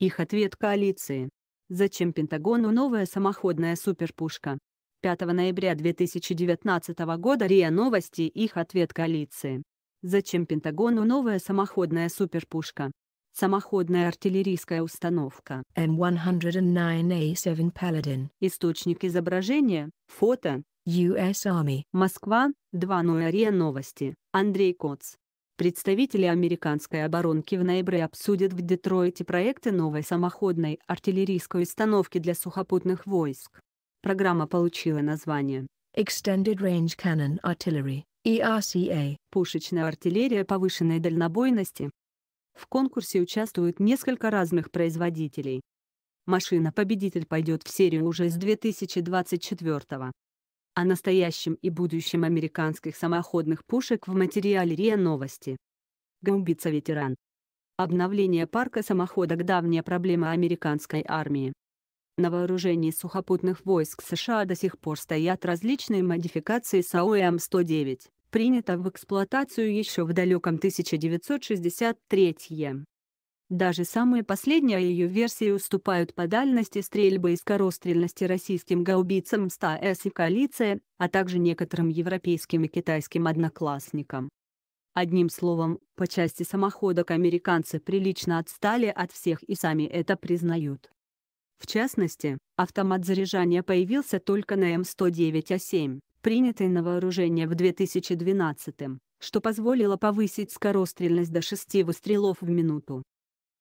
Их ответ коалиции. Зачем Пентагону новая самоходная суперпушка? 5 ноября 2019 года РИА Новости их ответ коалиции. Зачем Пентагону новая самоходная суперпушка? Самоходная артиллерийская установка m 109 a 7 Paladin. Источник изображения, фото. US Army. Москва, 2 ноября новости. Андрей Коц. Представители американской оборонки в ноябре обсудят в Детройте проекты новой самоходной артиллерийской установки для сухопутных войск. Программа получила название Extended Range Cannon Artillery, ERCA, пушечная артиллерия повышенной дальнобойности. В конкурсе участвуют несколько разных производителей. Машина-победитель пойдет в серию уже с 2024 года о настоящем и будущем американских самоходных пушек в материале РИА Новости. Гаубица-ветеран. Обновление парка самоходок – давняя проблема американской армии. На вооружении сухопутных войск США до сих пор стоят различные модификации САУ М109, принято в эксплуатацию еще в далеком 1963 -е. Даже самые последние ее версии уступают по дальности стрельбы и скорострельности российским гаубицам СТАС и коалиция, а также некоторым европейским и китайским одноклассникам. Одним словом, по части самоходок американцы прилично отстали от всех и сами это признают. В частности, автомат заряжания появился только на М109А7, принятый на вооружение в 2012 что позволило повысить скорострельность до 6 выстрелов в минуту.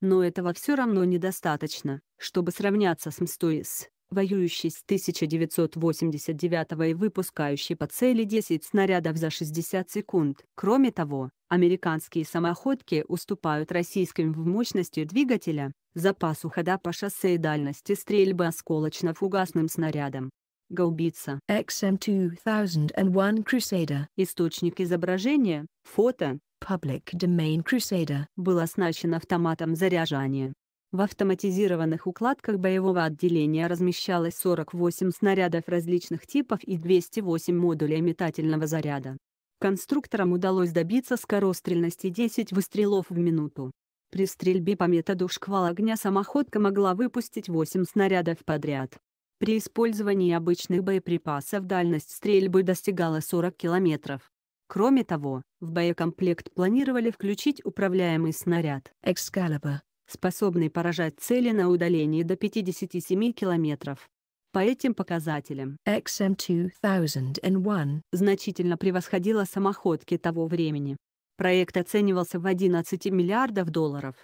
Но этого все равно недостаточно, чтобы сравняться с МСТОИС, воюющий с 1989 и выпускающий по цели 10 снарядов за 60 секунд. Кроме того, американские самоходки уступают российским в мощности двигателя, запасу хода по шоссе и дальности стрельбы осколочно-фугасным снарядом. Гаубица. XM2001 Crusader. Источник изображения, фото, Public Domain Crusader был оснащен автоматом заряжания. В автоматизированных укладках боевого отделения размещалось 48 снарядов различных типов и 208 модулей метательного заряда. Конструкторам удалось добиться скорострельности 10 выстрелов в минуту. При стрельбе по методу шквал огня самоходка могла выпустить 8 снарядов подряд. При использовании обычных боеприпасов дальность стрельбы достигала 40 километров. Кроме того, в боекомплект планировали включить управляемый снаряд «Экскалибр», способный поражать цели на удалении до 57 километров. По этим показателям XM2001 значительно превосходила самоходки того времени. Проект оценивался в 11 миллиардов долларов.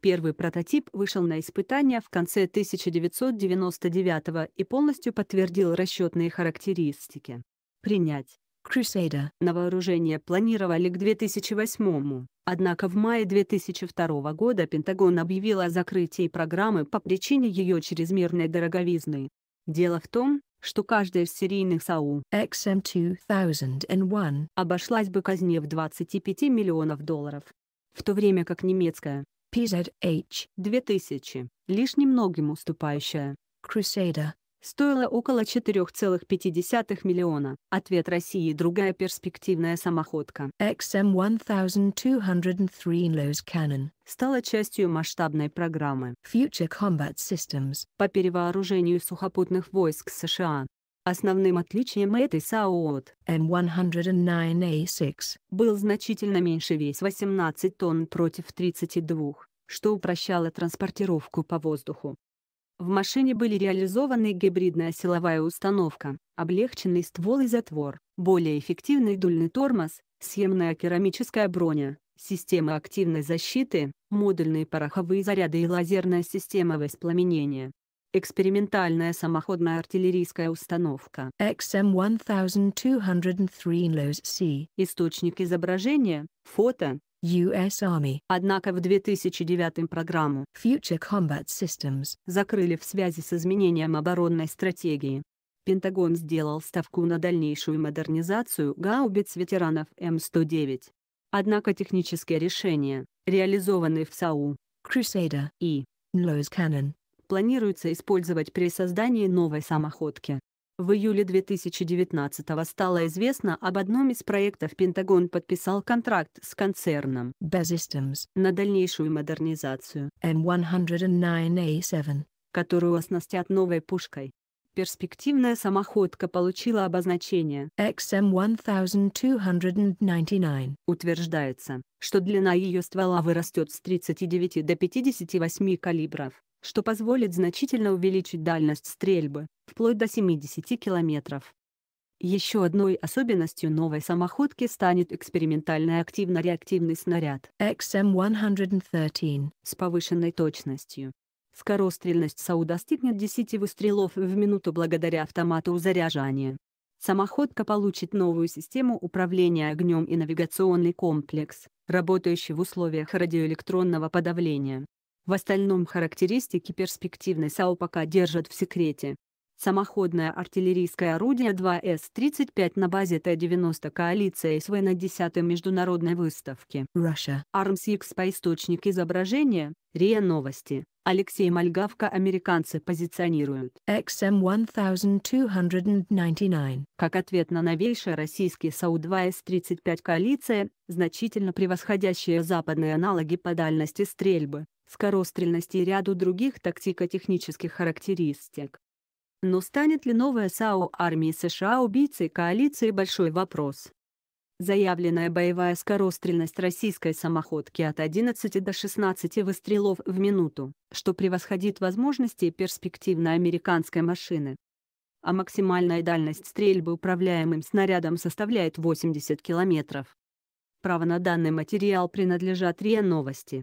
Первый прототип вышел на испытания в конце 1999 и полностью подтвердил расчетные характеристики. Принять Crusader на вооружение планировали к 2008 Однако в мае 2002 года Пентагон объявил о закрытии программы по причине ее чрезмерной дороговизны. Дело в том, что каждая из серийных САУ XM2001 обошлась бы казне в 25 миллионов долларов. В то время как немецкая PZH 2000, лишь немногим уступающая Crusader стоила около 4,5 миллиона. Ответ России другая перспективная самоходка. XM1203 Lowe's Cannon стала частью масштабной программы Future Combat Systems по перевооружению сухопутных войск США. Основным отличием этой САУ от М109А6 был значительно меньше вес 18 тонн против 32, что упрощало транспортировку по воздуху. В машине были реализованы гибридная силовая установка, облегченный ствол и затвор, более эффективный дульный тормоз, съемная керамическая броня, система активной защиты, модульные пороховые заряды и лазерная система воспламенения. Экспериментальная самоходная артиллерийская установка XM1203 Lows C. Источник изображения, фото, US Army. Однако в 2009 программу Future Combat Systems закрыли в связи с изменением оборонной стратегии. Пентагон сделал ставку на дальнейшую модернизацию гаубиц ветеранов М109. Однако технические решения, реализованные в САУ, Crusader и Nlose Cannon, планируется использовать при создании новой самоходки. В июле 2019-го стало известно об одном из проектов Пентагон подписал контракт с концерном Bear Systems на дальнейшую модернизацию M109A7, которую оснастят новой пушкой. Перспективная самоходка получила обозначение XM1299. Утверждается, что длина ее ствола вырастет с 39 до 58 калибров что позволит значительно увеличить дальность стрельбы, вплоть до 70 километров. Еще одной особенностью новой самоходки станет экспериментальный активно-реактивный снаряд XM113 с повышенной точностью. Скорострельность САУ достигнет 10 выстрелов в минуту благодаря автомату заряжания. Самоходка получит новую систему управления огнем и навигационный комплекс, работающий в условиях радиоэлектронного подавления. В остальном характеристики перспективной САУ пока держат в секрете. Самоходное артиллерийское орудие 2С-35 на базе Т-90 коалиция СВ на 10-й международной выставке Russia Arms X по источник изображения, РИА Новости. Алексей Мальгавка американцы позиционируют XM1299 как ответ на новейшие российские САУ-2С-35 коалиция, значительно превосходящие западные аналоги по дальности стрельбы скорострельности и ряду других тактико-технических характеристик. Но станет ли новая САУ армии США убийцей коалиции – большой вопрос. Заявленная боевая скорострельность российской самоходки от 11 до 16 выстрелов в минуту, что превосходит возможности перспективной американской машины. А максимальная дальность стрельбы управляемым снарядом составляет 80 километров. Право на данный материал принадлежат РИА Новости.